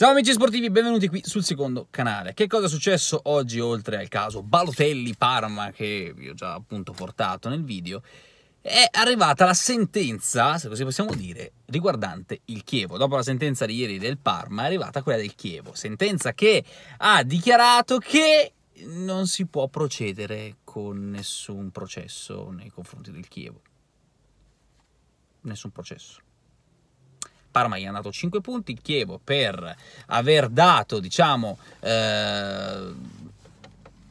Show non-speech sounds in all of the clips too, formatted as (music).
Ciao amici sportivi, benvenuti qui sul secondo canale. Che cosa è successo oggi oltre al caso Balotelli Parma che vi ho già appunto portato nel video? È arrivata la sentenza, se così possiamo dire, riguardante il Chievo. Dopo la sentenza di ieri del Parma è arrivata quella del Chievo, sentenza che ha dichiarato che non si può procedere con nessun processo nei confronti del Chievo. Nessun processo. Parma gli ha dato 5 punti, Chievo per aver dato, diciamo, eh,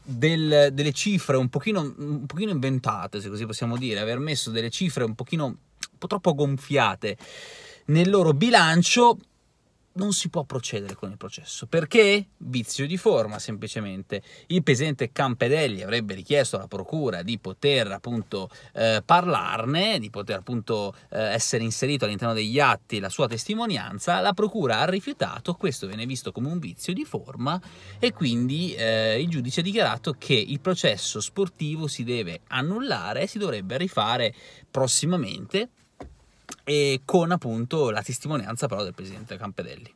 del, delle cifre un pochino, un pochino, inventate, se così possiamo dire, aver messo delle cifre un pochino un po' troppo gonfiate nel loro bilancio non si può procedere con il processo. Perché? Vizio di forma, semplicemente. Il presidente Campedelli avrebbe richiesto alla procura di poter appunto eh, parlarne, di poter appunto eh, essere inserito all'interno degli atti la sua testimonianza. La procura ha rifiutato, questo viene visto come un vizio di forma e quindi eh, il giudice ha dichiarato che il processo sportivo si deve annullare e si dovrebbe rifare prossimamente e con appunto la testimonianza però del presidente Campedelli.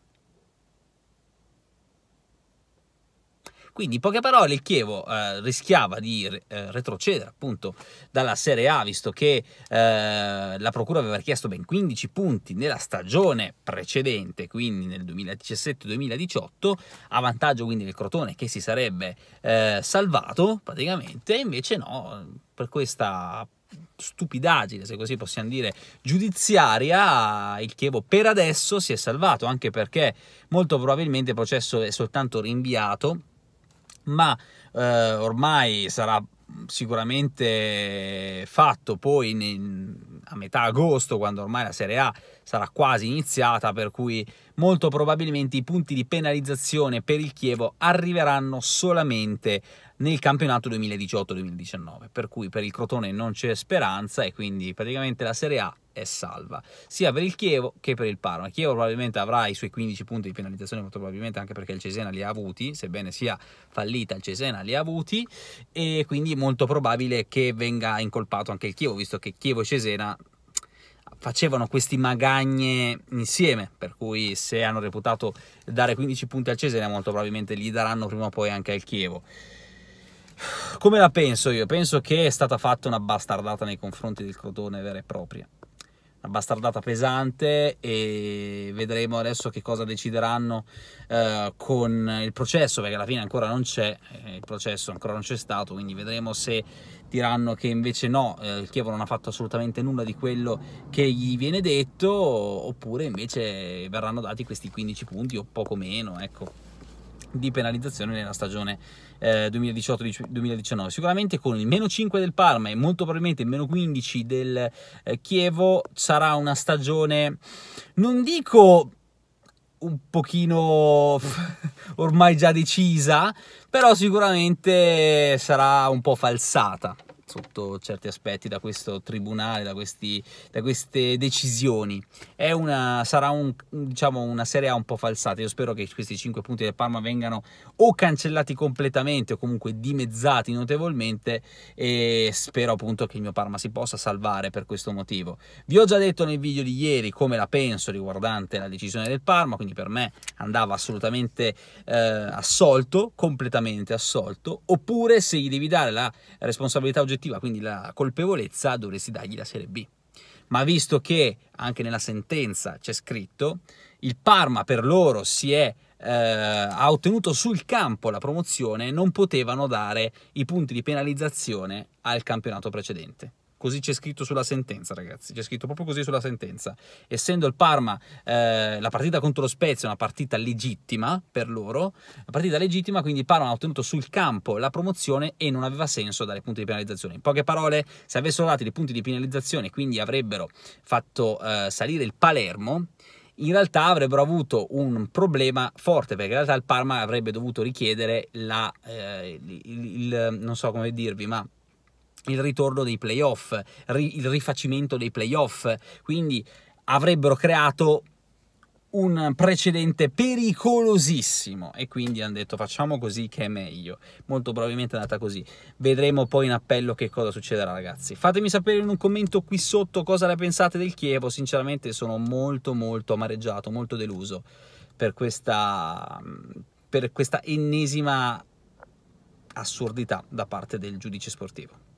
Quindi, in poche parole, il Chievo eh, rischiava di re- eh, retrocedere appunto dalla Serie A, visto che eh, la Procura aveva richiesto ben 15 punti nella stagione precedente, quindi nel 2017-2018, a vantaggio quindi del Crotone che si sarebbe eh, salvato praticamente, e invece no, per questa stupidaggine, se così possiamo dire, giudiziaria, il Chievo per adesso si è salvato, anche perché molto probabilmente il processo è soltanto rinviato, ma eh, ormai sarà sicuramente fatto poi in, a metà agosto, quando ormai la Serie A sarà quasi iniziata, per cui molto probabilmente i punti di penalizzazione per il Chievo arriveranno solamente nel campionato 2018-2019, per cui per il Crotone non c'è speranza e quindi praticamente la Serie A è salva, sia per il Chievo che per il Parma. Chievo probabilmente avrà i suoi 15 punti di penalizzazione, molto probabilmente anche perché il Cesena li ha avuti, sebbene sia fallita il Cesena li ha avuti e quindi è molto probabile che venga incolpato anche il Chievo, visto che Chievo e Cesena facevano questi magagne insieme, per cui se hanno reputato dare 15 punti al Cesena molto probabilmente li daranno prima o poi anche al Chievo. Come la penso io? Penso che è stata fatta una bastardata nei confronti del Crotone vera e propria. Una bastardata pesante e vedremo adesso che cosa decideranno eh, con il processo, perché alla fine ancora non c'è, eh, il processo ancora non c'è stato, quindi vedremo se diranno che invece no, eh, il Chievo non ha fatto assolutamente nulla di quello che gli viene detto, oppure invece verranno dati questi 15 punti o poco meno, ecco di penalizzazione nella stagione eh, 2018-2019. Sicuramente con il meno 5 del Parma e molto probabilmente il meno 15 del eh, Chievo sarà una stagione, non dico un pochino (laughs) ormai già decisa, però sicuramente sarà un po' falsata sotto certi aspetti da questo tribunale, da, questi, da queste decisioni. Una, sarà un, diciamo, una Serie A un po' falsata. Io spero che questi 5 punti del Parma vengano o cancellati completamente o comunque dimezzati notevolmente e spero appunto che il mio Parma si possa salvare per questo motivo. Vi ho già detto nel video di ieri come la penso riguardante la decisione del Parma, quindi per me andava assolutamente eh, assolto, completamente assolto, oppure se gli devi dare la responsabilità oggettiva effettiva, quindi la colpevolezza, dovresti dargli la Serie B. Ma visto che anche nella sentenza c'è scritto, il Parma per loro si è eh, ha ottenuto sul campo la promozione, non potevano dare i punti di penalizzazione al campionato precedente. Così c'è scritto sulla sentenza, ragazzi. C'è scritto proprio così sulla sentenza. Essendo il Parma eh, la partita contro lo Spezia una partita legittima per loro, una partita legittima, quindi il Parma ha ottenuto sul campo la promozione e non aveva senso dare punti di penalizzazione. In poche parole, se avessero dato i punti di penalizzazione, quindi avrebbero fatto eh, salire il Palermo in realtà avrebbero avuto un problema forte perché in realtà il Parma avrebbe dovuto richiedere la, eh, il, il, non so come dirvi ma il ritorno dei playoff, ri- il rifacimento dei playoff, quindi avrebbero creato un precedente pericolosissimo e quindi hanno detto facciamo così che è meglio molto probabilmente è andata così vedremo poi in appello che cosa succederà ragazzi fatemi sapere in un commento qui sotto cosa ne pensate del Chievo sinceramente sono molto molto amareggiato molto deluso per questa per questa ennesima assurdità da parte del giudice sportivo